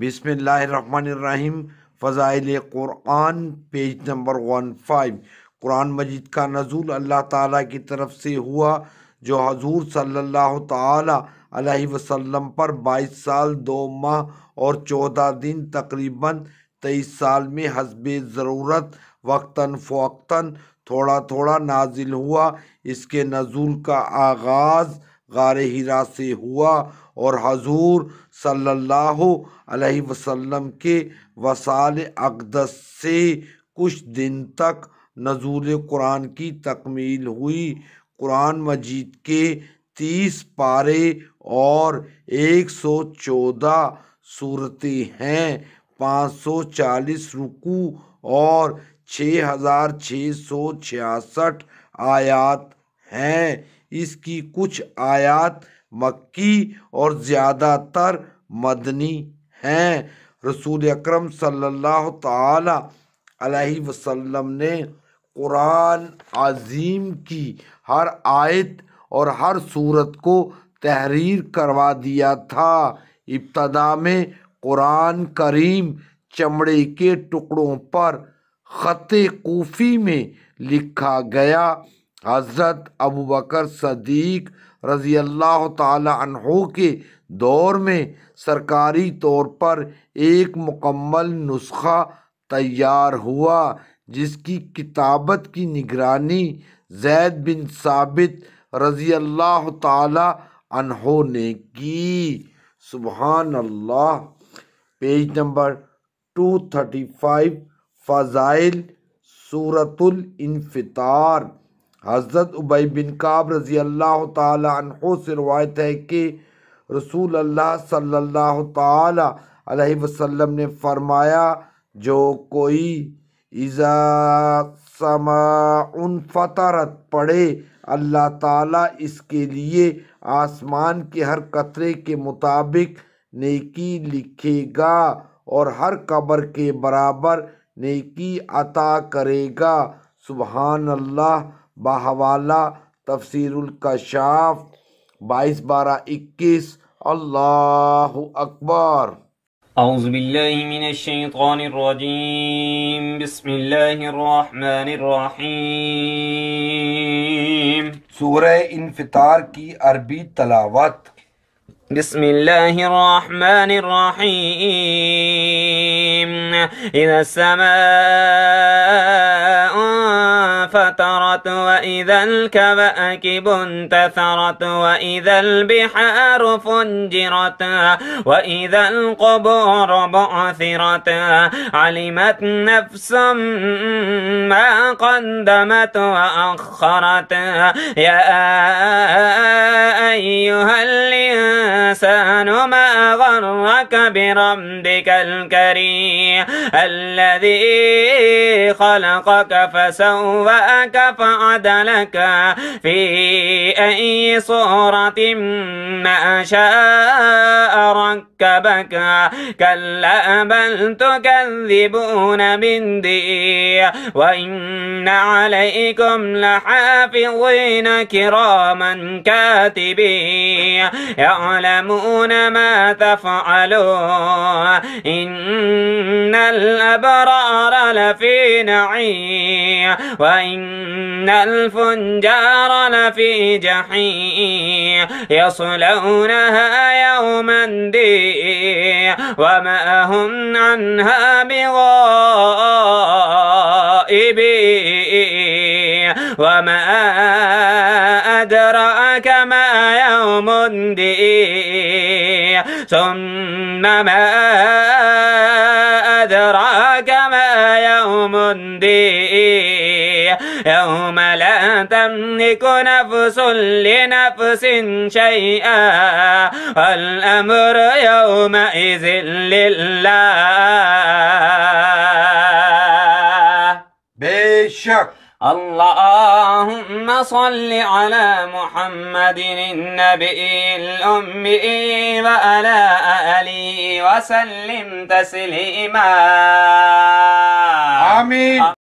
بسم اللہ الرحمن الرحیم فضائل قرآن پیج نمبر ون فائیو قرآن مجید کا نزول اللہ تعالیٰ کی طرف سے ہوا جو حضور صلی اللہ تعالیٰ علیہ وسلم پر بائیس سال دو ماہ اور چودہ دن تقریباً تیئیس سال میں حسب ضرورت وقتاً فوقتاً تھوڑا تھوڑا نازل ہوا اس کے نزول کا آغاز غار سے ہوا اور حضور صلی اللہ علیہ وسلم کے وسال اقدس سے کچھ دن تک نزول قرآن کی تکمیل ہوئی قرآن مجید کے تیس پارے اور ایک سو چودہ صورتیں ہیں پانچ سو چالیس رکو اور چھ ہزار چھ سو چھیاسٹھ آیات ہیں اس کی کچھ آیات مکی اور زیادہ تر مدنی ہیں رسول اکرم صلی اللہ تعالی علیہ وسلم نے قرآن عظیم کی ہر آیت اور ہر صورت کو تحریر کروا دیا تھا ابتدا میں قرآن کریم چمڑے کے ٹکڑوں پر خط کوفی میں لکھا گیا حضرت ابو بکر صدیق رضی اللہ تعالی عنہ کے دور میں سرکاری طور پر ایک مکمل نسخہ تیار ہوا جس کی کتابت کی نگرانی زید بن ثابت رضی اللہ تعالی عنہ نے کی سبحان اللہ page number two thirty five فضائل سورة الانفطار حضرت عبی بن کعب رضی اللہ تعالی عنہ سے روایت ہے کہ رسول اللہ صلی اللہ تعالی علیہ وسلم نے فرمایا جو کوئی ان فطرت پڑھے اللہ تعالیٰ اس کے لیے آسمان کے ہر قطرے کے مطابق نیکی لکھے گا اور ہر قبر کے برابر نیکی عطا کرے گا سبحان اللہ بحوالہ تفسیر الکشاف بائیس بارہ اکیس اللہ اکبر اعوذ باللہ من الشیطان الرجیم بسم اللہ الرحمن الرحیم سورہ انفطار کی عربی تلاوت بسم اللہ رحم السماء فتح انتثرت وإذا الكواكب انتثرت وإذا البحار فجرت وإذا القبور بعثرت علمت نفس ما قدمت وأخرت يا سبحانك بربك الكريم الذي خلقك فسواك فعدلك في أي صورة ما شاء رأيك بك كلا بل تكذبون بالدين وإن عليكم لحافظين كراما كاتبين يعلمون ما تفعلون إن إن الأبرار لفي نعيم وإن الفجار لفي جحيم يصلونها يوما الدين وما هم عنها بغائبين وما أدراك ما يوم الدين ثم ما أدراك ما يوم دي يوم لا تملك نفس لنفس شيئا والأمر يومئذ لله بشك اللهم صل على محمد النبي الأمي وعلى آله وسلم تسليما آمين